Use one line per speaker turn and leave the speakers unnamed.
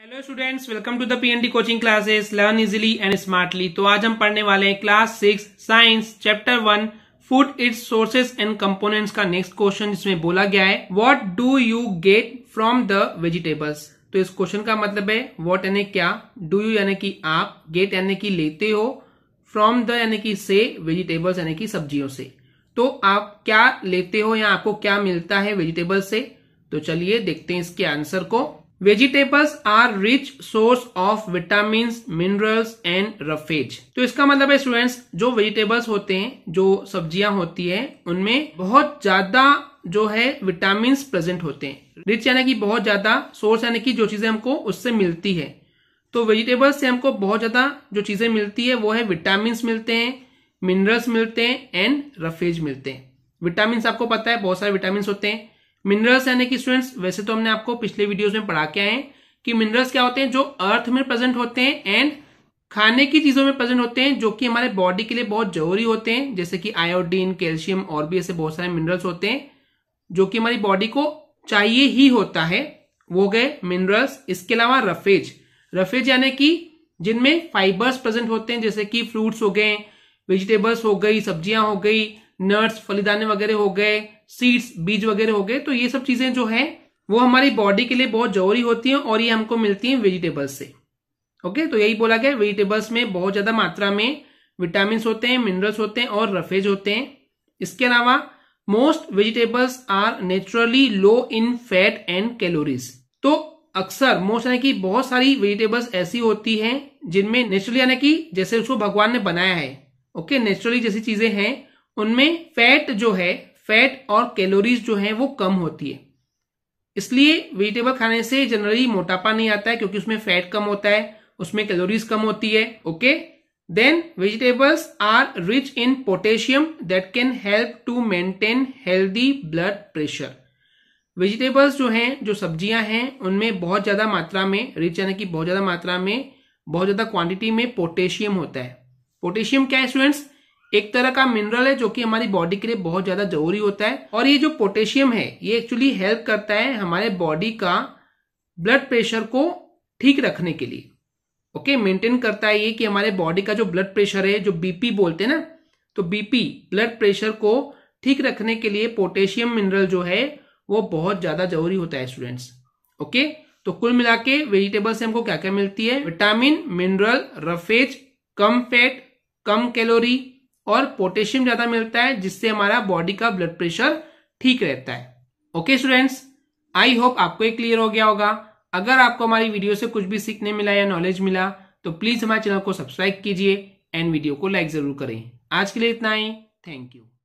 Hello students welcome to the PND coaching classes learn easily and smartly तो आज हम पढ़ने वाले हैं class six science chapter one food its sources and components का next question जिसमें बोला गया है what do you get from the vegetables तो इस क्वेश्चन का मतलब है व्हाट यानी क्या डू यू यानी कि आप गेट यानी कि लेते हो फ्रॉम द यानी कि से वेजिटेबल्स यानी कि सब्जियों से तो आप क्या लेते हो या आपको क्या मिलता है वेजिटेबल्स से तो चलिए देखते हैं इसके आंसर को vegetables are rich source of vitamin minerals and roughage तो इसका मतलब है स्टूडेंट्स जो वेजिटेबल्स होते हैं जो सब्जियां होती है उनमें बहुत ज्यादा जो है विटामिन प्रेजेंट होते हैं रिच यानी कि बहुत ज्यादा सोर्स यानी कि जो चीजें हमको उससे मिलती है तो वेजिटेबल्स से हमको बहुत ज्यादा जो चीजें मिलती है वो है विटामिन मिलते हैं मिनरल्स मिलते हैं एंड रफेज मिलते हैं विटामिन आपको पता है बहुत सारे विटामिन होते हैं मिनरल्स यानी कि स्टूडेंट्स वैसे तो हमने आपको पिछले वीडियोस में पढ़ा के आए हैं कि मिनरल्स क्या होते हैं जो अर्थ में प्रेजेंट होते हैं एंड खाने की चीजों में प्रेजेंट होते हैं जो कि हमारे बॉडी के लिए बहुत जरूरी होते हैं जैसे कि आयोडीन कैल्शियम और भी ऐसे बहुत सारे मिनरल्स होते हैं जो कि हमारी बॉडी को चाहिए ही होता है वो गए मिनरल्स इसके अलावा रफेज रफेज यानी कि जिनमें फाइबर्स प्रेजेंट होते हैं जैसे कि फ्रूट्स हो गए वेजिटेबल्स हो गई सब्जियां हो गई नट्स फलीदाने वगैरह हो गए सीड्स बीज वगैरह हो गए तो ये सब चीजें जो है वो हमारी बॉडी के लिए बहुत जरूरी होती हैं और ये हमको मिलती हैं वेजिटेबल्स से ओके तो यही बोला गया वेजिटेबल्स में बहुत ज्यादा मात्रा में विटामिन होते हैं मिनरल्स होते हैं और रफेज होते हैं इसके अलावा most vegetables are naturally low in fat and calories तो अक्सर मोस्ट यानी कि बहुत सारी वेजिटेबल्स ऐसी होती हैं जिनमें नेचुरली यानी कि जैसे उसको भगवान ने बनाया है ओके नेचुरली जैसी चीजें हैं उनमें फैट जो है फैट और कैलोरीज जो है वो कम होती है इसलिए वेजिटेबल खाने से जनरली मोटापा नहीं आता है क्योंकि उसमें फैट कम होता है उसमें कैलोरीज कम होती है okay then vegetables are rich in potassium that can help to maintain healthy blood pressure vegetables जो हैं जो सब्जियां हैं उनमें बहुत ज़्यादा मात्रा में रिच यानी कि बहुत ज़्यादा मात्रा में बहुत ज़्यादा क्वांटिटी में पोटेशियम होता है पोटेशियम क्या है स्टूडेंट्स एक तरह का मिनरल है जो कि हमारी बॉडी के लिए बहुत ज्यादा जरूरी होता है और ये जो पोटेशियम है ये एक्चुअली हेल्प करता है हमारे बॉडी का ब्लड प्रेशर को ठीक रखने के लिए ओके okay, मेंटेन करता है ये कि हमारे बॉडी का जो ब्लड प्रेशर है जो बीपी बोलते हैं ना तो बीपी ब्लड प्रेशर को ठीक रखने के लिए पोटेशियम मिनरल जो है वो बहुत ज्यादा जरूरी होता है स्टूडेंट्स ओके okay? तो कुल मिला के वेजिटेबल से हमको क्या क्या मिलती है विटामिन मिनरल रफेज कम फैट कम कैलोरी और पोटेशियम ज्यादा मिलता है जिससे हमारा बॉडी का ब्लड प्रेशर ठीक रहता है ओके स्टूडेंट्स आई होप आपको ये क्लियर हो गया होगा अगर आपको हमारी वीडियो से कुछ भी सीखने मिला या नॉलेज मिला तो प्लीज हमारे चैनल को सब्सक्राइब कीजिए एंड वीडियो को लाइक जरूर करें आज के लिए इतना ही थैंक यू